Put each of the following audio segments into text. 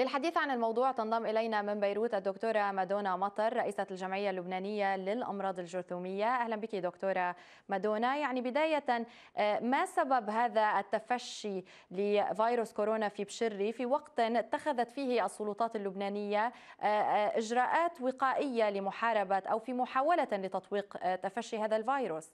للحديث عن الموضوع تنضم إلينا من بيروت الدكتورة مادونا مطر رئيسة الجمعية اللبنانية للأمراض الجرثومية أهلا بك دكتورة مادونا يعني بداية آه، ما سبب هذا التفشي لفيروس كورونا في بشري في وقت اتخذت فيه السلطات اللبنانية آه، آه، إجراءات وقائية لمحاربة أو في محاولة لتطويق تفشي هذا الفيروس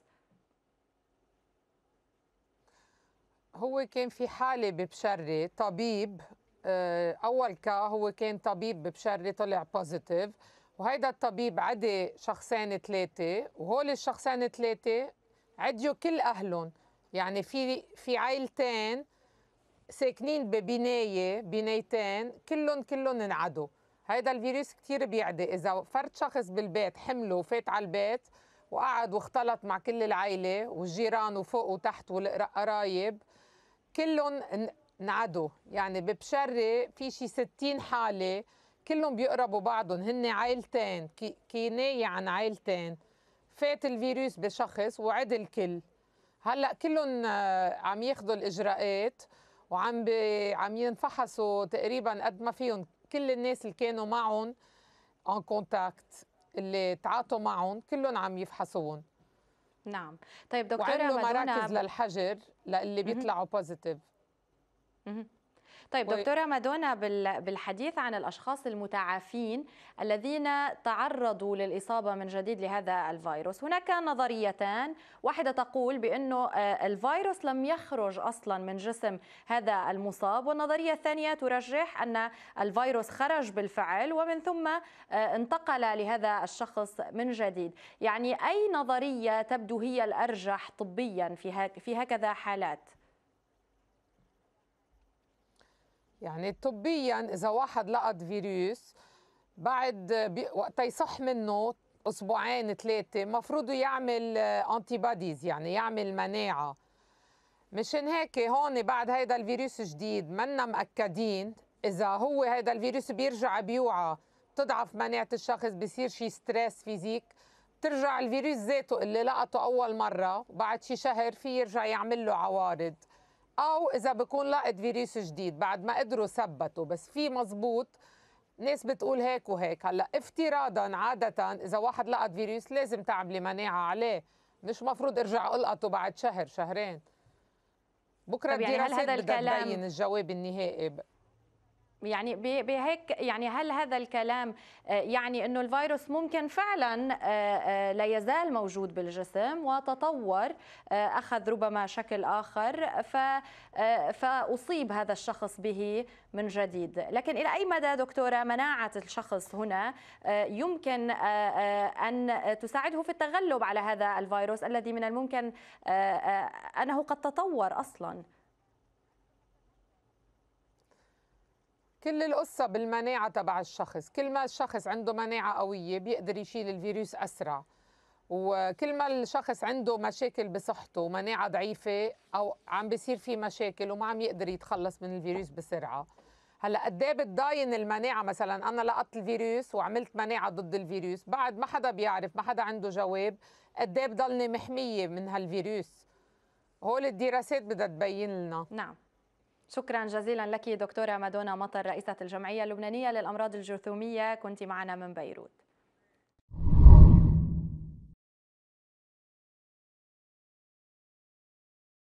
هو كان في حالة ببشري طبيب آه، اول كا هو كان طبيب بشاري طلع بوزيتيف وهيدا الطبيب عدي شخصين ثلاثه وهول الشخصين ثلاثه عديوا كل اهلهم يعني في في عائلتين ساكنين ببنايه بنايتين كلهم كلهم انعدوا هيدا الفيروس كثير بيعدي اذا فرد شخص بالبيت حمله وفات على البيت وقعد واختلط مع كل العائله والجيران وفوق وتحت والقرايب كلهم انعدوا يعني ببشري في شي 60 حاله كلهم بيقربوا بعضهم هن عائلتين كنايه عن عائلتين فات الفيروس بشخص وعد الكل هلا كلهم آه، عم ياخذوا الاجراءات وعم بي عم ينفحصوا تقريبا قد ما فيهم كل الناس اللي كانوا معهم اون كونتاكت اللي تعاطوا معهم كلهم عم يفحصوهم نعم طيب دكتوره وعملوا مراكز للحجر للي بيطلعوا بوزيتيف طيب دكتوره مادونا بالحديث عن الاشخاص المتعافين الذين تعرضوا للاصابه من جديد لهذا الفيروس، هناك نظريتان، واحده تقول بانه آه، الفيروس لم يخرج اصلا من جسم هذا المصاب، والنظريه الثانيه ترجح ان الفيروس خرج بالفعل ومن ثم آه، انتقل لهذا الشخص من جديد، يعني اي نظريه تبدو هي الارجح طبيا في هكذا حالات؟ يعني طبيا اذا واحد لقط فيروس بعد وقت يصح منه اسبوعين ثلاثه مفروض يعمل انتي باديز يعني يعمل مناعه مشان هيك هون بعد هيدا الفيروس جديد منا مأكدين اذا هو هيدا الفيروس بيرجع بيوعى بتضعف مناعه الشخص بصير شي ستريس فيزيك بترجع الفيروس ذاته اللي لقطه اول مره وبعد شي شهر في يرجع يعمل له عوارض او اذا بكون لقيت فيروس جديد بعد ما قدروا ثبتوا بس في مزبوط ناس بتقول هيك وهيك هلا افتراضا عاده اذا واحد لقى فيروس لازم تعملي مناعه عليه مش مفروض ارجع القطه بعد شهر شهرين بكره يعني الدراسات بدها تبين الجواب النهائي يعني بهيك يعني هل هذا الكلام آه، يعني انه الفيروس ممكن فعلا آه، آه، لا يزال موجود بالجسم وتطور اخذ ربما شكل اخر فاصيب هذا الشخص به من جديد، لكن الى اي مدى دكتوره مناعه الشخص هنا يمكن ان تساعده في التغلب على هذا الفيروس الذي من الممكن انه قد تطور اصلا؟ كل القصة بالمناعة تبع الشخص كل ما الشخص عنده مناعة قوية بيقدر يشيل الفيروس أسرع وكل ما الشخص عنده مشاكل بصحته ومناعة ضعيفة أو عم بيصير في مشاكل وما عم يقدر يتخلص من الفيروس بسرعة هلا قد ايه بتضاين المناعه مثلا انا لقطت الفيروس وعملت مناعه ضد الفيروس بعد ما حدا بيعرف ما حدا عنده جواب قد ايه بضلني محميه من هالفيروس هول الدراسات بدها تبين لنا نعم شكرا جزيلا لك دكتورة مادونا مطر رئيسة الجمعية اللبنانية للأمراض الجرثومية كنت معنا من بيروت